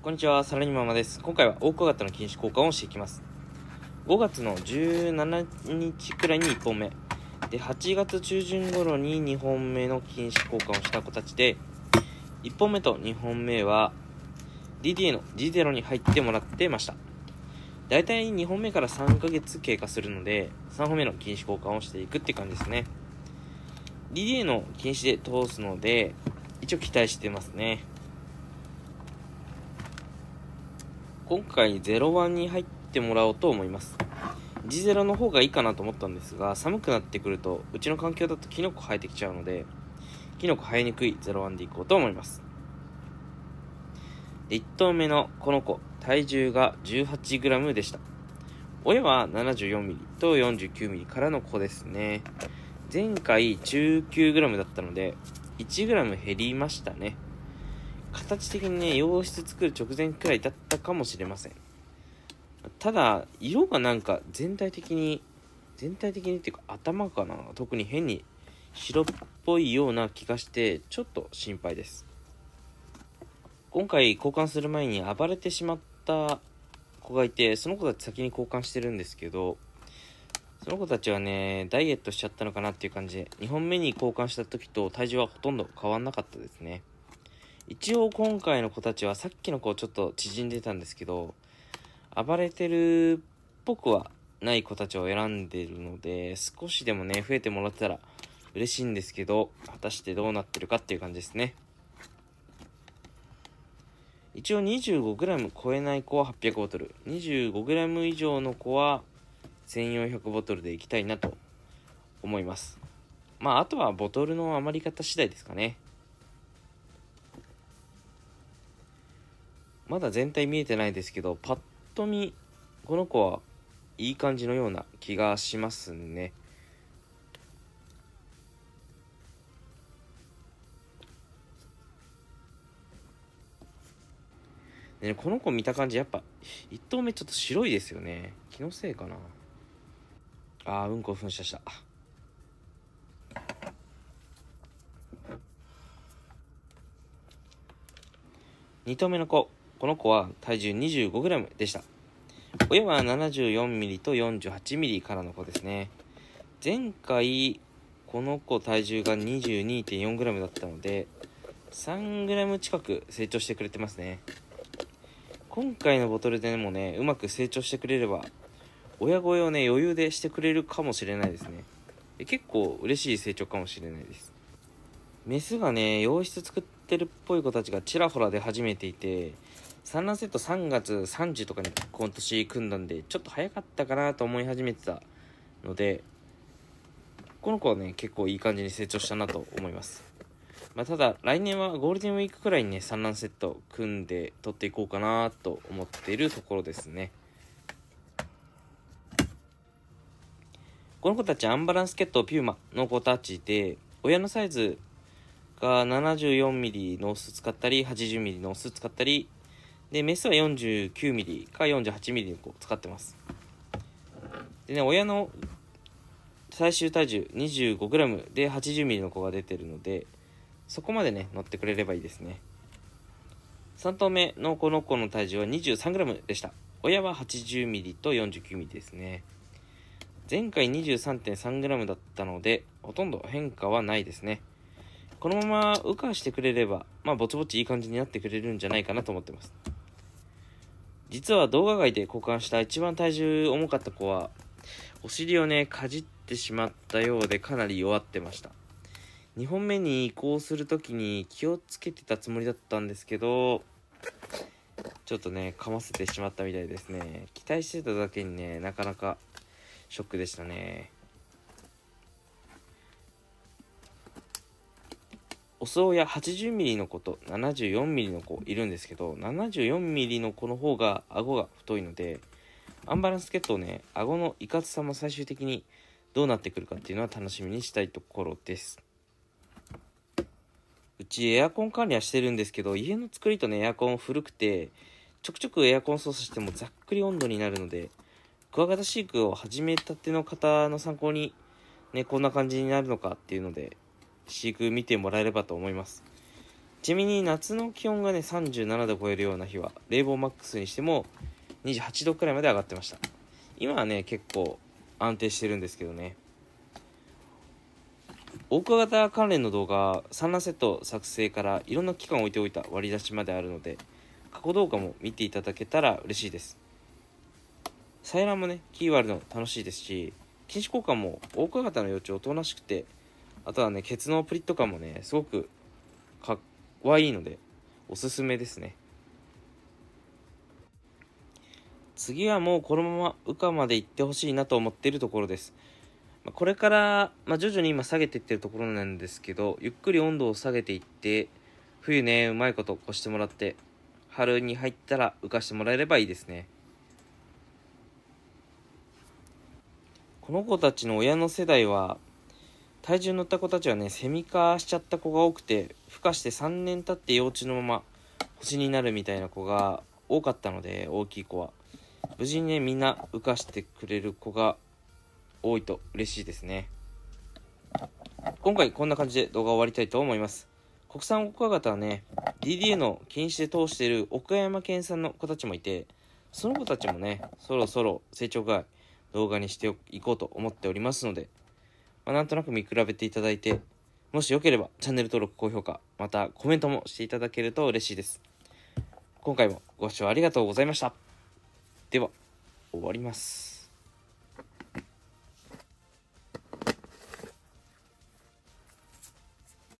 こんにちは、サラリーママです。今回は大小型の禁止交換をしていきます。5月の17日くらいに1本目、で、8月中旬頃に2本目の禁止交換をした子たちで、1本目と2本目は DDA の G0 に入ってもらってました。だいたい2本目から3ヶ月経過するので、3本目の禁止交換をしていくって感じですね。DDA の禁止で通すので、一応期待してますね。今回01に入ってもらおうと思います G0 の方がいいかなと思ったんですが寒くなってくるとうちの環境だとキノコ生えてきちゃうのでキノコ生えにくい01でいこうと思います1頭目のこの子体重が 18g でした親は 74mm と 49mm からの子ですね前回 19g だったので 1g 減りましたね形的にね洋室作る直前くらいだったかもしれませんただ色がなんか全体的に全体的にっていうか頭かな特に変に白っぽいような気がしてちょっと心配です今回交換する前に暴れてしまった子がいてその子たち先に交換してるんですけどその子たちはねダイエットしちゃったのかなっていう感じで2本目に交換した時と体重はほとんど変わんなかったですね一応今回の子たちはさっきの子ちょっと縮んでたんですけど、暴れてるっぽくはない子たちを選んでるので、少しでもね、増えてもらったら嬉しいんですけど、果たしてどうなってるかっていう感じですね。一応 25g 超えない子は800ボトル、25g 以上の子は1400ボトルでいきたいなと思います。まあ、あとはボトルの余り方次第ですかね。まだ全体見えてないですけど、パッと見、この子はいい感じのような気がしますね。ね、この子見た感じ、やっぱ、一頭目ちょっと白いですよね。気のせいかな。ああ、うんこ噴射した。2頭目の子。この子は体重 25g でした。親は 74mm と 48mm からの子ですね。前回、この子体重が 22.4g だったので、3g 近く成長してくれてますね。今回のボトルでもね、うまく成長してくれれば、親声をね、余裕でしてくれるかもしれないですね。結構嬉しい成長かもしれないです。メスがね、洋室作ってるっぽい子たちがちらほら出始めていて、産卵セット3月30とかに今年組んだんで、ちょっと早かったかなと思い始めてたので、この子はね、結構いい感じに成長したなと思います。まあ、ただ、来年はゴールデンウィークくらいにね、産卵セット組んで取っていこうかなと思っているところですね。この子たちアンバランスケットピューマの子たちで、親のサイズが 74mm のオス使ったり、80mm のオス使ったり、で、メスは 49mm か 48mm を使ってます。でね、親の最終体重 25g で 80mm の子が出てるので、そこまでね、乗ってくれればいいですね。3頭目のこの子の体重は 23g でした。親は 80mm と 49mm ですね。前回 23.3g だったので、ほとんど変化はないですね。このまま羽化してくれれば、まあぼちぼちいい感じになってくれるんじゃないかなと思ってます。実は動画外で交換した一番体重重かった子は、お尻をね、かじってしまったようでかなり弱ってました。2本目に移行する時に気をつけてたつもりだったんですけど、ちょっとね、かませてしまったみたいですね。期待してただけにね、なかなかショックでしたね。お酢や 80mm の子と 74mm の子いるんですけど 74mm の子の方が顎が太いのでアンバランスケットをね顎のいかつさも最終的にどうなってくるかっていうのは楽しみにしたいところですうちエアコン管理はしてるんですけど家の作りとねエアコン古くてちょくちょくエアコン操作してもざっくり温度になるのでクワガタ飼育を始めたての方の参考にねこんな感じになるのかっていうので飼育見てもらえればと思います。ちなみに夏の気温がね、37度超えるような日は、冷房マックスにしても28度くらいまで上がってました。今はね、結構安定してるんですけどね。大ク型関連の動画、産卵セット作成からいろんな期間置いておいた割り出しまであるので、過去動画も見ていただけたら嬉しいです。採卵もね、キーワード楽しいですし、禁止効果も大ク型の幼虫おとなしくてあとはね、ケツのプリット感もね、すごくかわいいので、おすすめですね。次はもうこのまま羽化まで行ってほしいなと思っているところです。まあ、これから、まあ、徐々に今下げていってるところなんですけど、ゆっくり温度を下げていって、冬ね、うまいこと越してもらって、春に入ったら浮かしてもらえればいいですね。この子たちの親の世代は、体重乗った子たちはねセミ化しちゃった子が多くて孵化して3年経って幼虫のまま星になるみたいな子が多かったので大きい子は無事にねみんな浮かしてくれる子が多いと嬉しいですね今回こんな感じで動画を終わりたいと思います国産オクワガタはね DDA の禁止で通している岡山県産の子たちもいてその子たちもねそろそろ成長が動画にしていこうと思っておりますのでまあ、なんとなく見比べていただいて、もしよければチャンネル登録、高評価、またコメントもしていただけると嬉しいです。今回もご視聴ありがとうございました。では、終わります。